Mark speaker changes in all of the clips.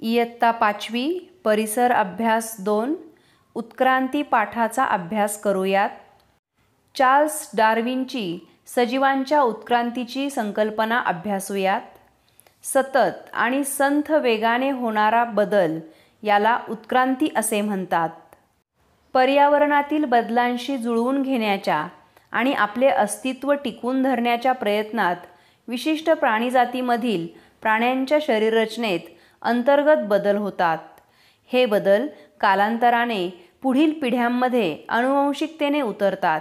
Speaker 1: इयत्ता पाचवी परिसर अभ्यास दोन उत्क्रांती पाठाचा अभ्यास करूयात चार्ल्स डार्विनची सजीवांच्या उत्क्रांतीची संकल्पना अभ्यासूयात सतत आणि संथ वेगाने होणारा बदल याला उत्क्रांती असे म्हणतात पर्यावरणातील बदलांशी जुळवून घेण्याच्या आणि आपले अस्तित्व टिकून धरण्याच्या प्रयत्नात विशिष्ट प्राणीजातीमधील प्राण्यांच्या शरीररचनेत अंतर्गत बदल होतात हे बदल कालांतराने पुढील पिढ्यांमध्ये अनुवंशिकतेने उतरतात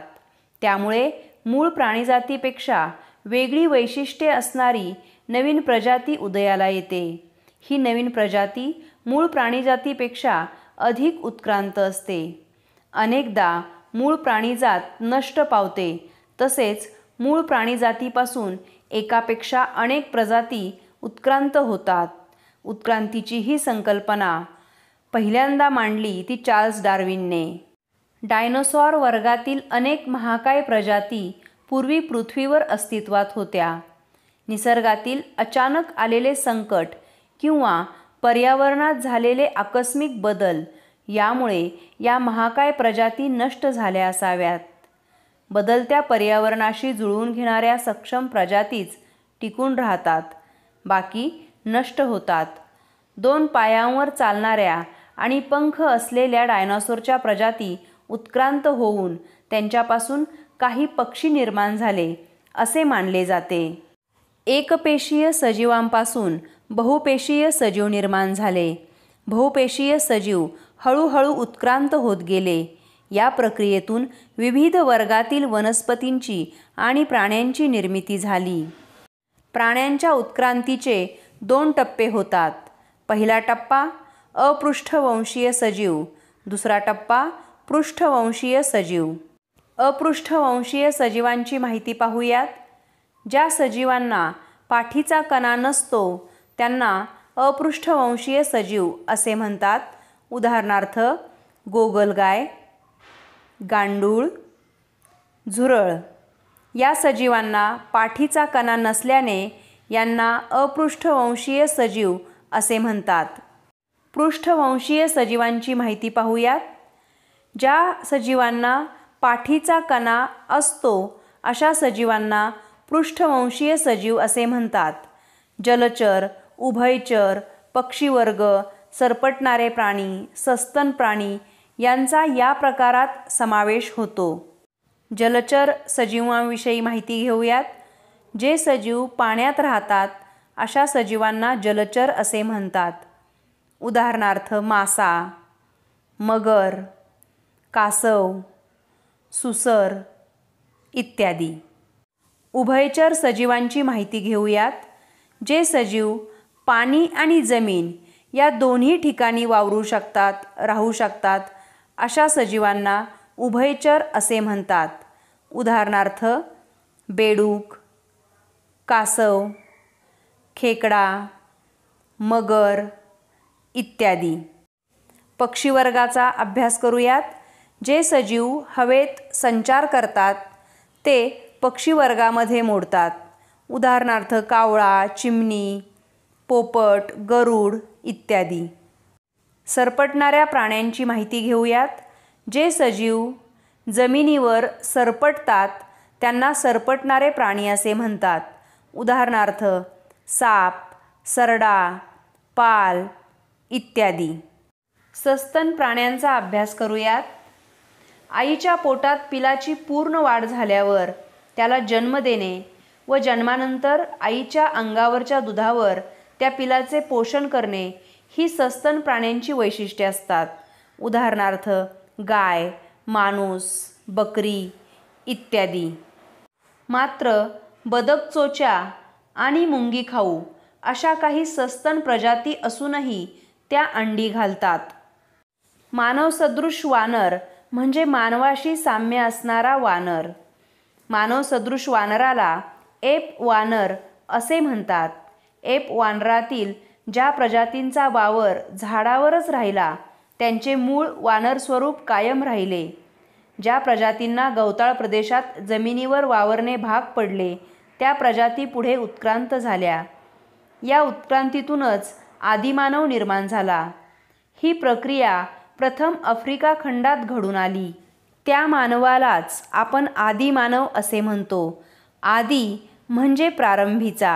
Speaker 1: त्यामुळे मूळ प्राणीजातीपेक्षा वेगळी वैशिष्ट्ये असणारी नवीन प्रजाती उदयाला येते ही नवीन प्रजाती मूळ प्राणीजातीपेक्षा अधिक उत्क्रांत असते अनेकदा मूळ प्राणीजात नष्ट पावते तसेच मूळ प्राणीजातीपासून एकापेक्षा अनेक प्रजाती उत्क्रांत होतात उत्क्रांतीची ही संकल्पना पहिल्यांदा मांडली ती चार्ल्स डार्विनने डायनोसॉर वर्गातील अनेक महाकाय प्रजाती पूर्वी पृथ्वीवर अस्तित्वात होत्या निसर्गातील अचानक आलेले संकट किंवा पर्यावरणात झालेले आकस्मिक बदल यामुळे या महाकाय प्रजाती नष्ट झाल्या असाव्यात बदलत्या पर्यावरणाशी जुळवून घेणाऱ्या सक्षम प्रजातीच टिकून राहतात बाकी नष्ट होतात दोन पायांवर चालणाऱ्या आणि पंख असलेल्या डायनासोरच्या प्रजाती उत्क्रांत होऊन त्यांच्यापासून काही पक्षी निर्माण झाले असे मानले जाते एकपेशीय सजीवांपासून बहुपेशीय सजीव निर्माण झाले बहुपेशीय सजीव हळूहळू उत्क्रांत होत गेले या प्रक्रियेतून विविध वर्गातील वनस्पतींची आणि प्राण्यांची निर्मिती झाली प्राण्यांच्या उत्क्रांतीचे दोन टप्पे होतात पहिला टप्पा अपृष्ठवंशीय सजीव दुसरा टप्पा पृष्ठवंशीय सजीव अपृष्ठवंशीय सजीवांची माहिती पाहूयात ज्या सजीवांना पाठीचा कणा नसतो त्यांना अपृष्ठवंशीय सजीव असे म्हणतात उदाहरणार्थ गोगलगाय गांडूळ झुरळ या सजीवांना पाठीचा कणा नसल्याने यांना अपृष्ठवंशीय सजीव असे म्हणतात पृष्ठवंशीय सजीवांची माहिती पाहूयात ज्या सजीवांना पाठीचा कणा असतो अशा सजीवांना पृष्ठवंशीय सजीव असे म्हणतात जलचर उभयचर पक्षीवर्ग सरपटणारे प्राणी सस्तन प्राणी यांचा या प्रकारात समावेश होतो जलचर सजीवांविषयी माहिती घेऊयात जे सजीव पाण्यात राहतात अशा सजीवांना जलचर असे म्हणतात उदाहरणार्थ मासा मगर कासव सुसर इत्यादी उभयचर सजीवांची माहिती घेऊयात जे सजीव पाणी आणि जमीन या दोन्ही ठिकाणी वावरू शकतात राहू शकतात अशा सजीवांना उभयचर असे म्हणतात उदाहरणार्थ बेडूक कासव खेकडा मगर इत्यादी पक्षीवर्गाचा अभ्यास करूयात जे सजीव हवेत संचार करतात ते पक्षीवर्गामध्ये मोडतात उदाहरणार्थ कावळा चिमणी पोपट गरुड इत्यादी सरपटणाऱ्या प्राण्यांची माहिती घेऊयात जे सजीव जमिनीवर सरपटतात त्यांना सरपटणारे प्राणी असे म्हणतात उदाहरणार्थ साप सरडा पाल इत्यादी सस्तन प्राण्यांचा अभ्यास करूयात आईच्या पोटात पिलाची पूर्ण वाढ झाल्यावर त्याला जन्म देणे व जन्मानंतर आईच्या अंगावरच्या दुधावर त्या पिलाचे पोषण करणे ही सस्तन प्राण्यांची वैशिष्ट्ये असतात उदाहरणार्थ गाय माणूस बकरी इत्यादी मात्र बदकचोच्या आणि मुंगी खाऊ अशा काही सस्तन प्रजाती असूनही त्या अंडी घालतात मानवसदृश वानर म्हणजे मानवाशी साम्य असणारा वानर मानवसदृश वानराला एप वानर असे म्हणतात एप वानरातील ज्या प्रजातींचा वावर झाडावरच राहिला त्यांचे मूळ वानर स्वरूप कायम राहिले ज्या प्रजातींना गवताळ प्रदेशात जमिनीवर वावरणे भाग पडले त्या प्रजाती पुढे उत्क्रांत झाल्या या उत्क्रांतीतूनच आदिमानव निर्माण झाला ही प्रक्रिया प्रथम आफ्रिका खंडात घडून आली त्या मानवालाच आपण आदिमानव असे म्हणतो आदी म्हणजे प्रारंभीचा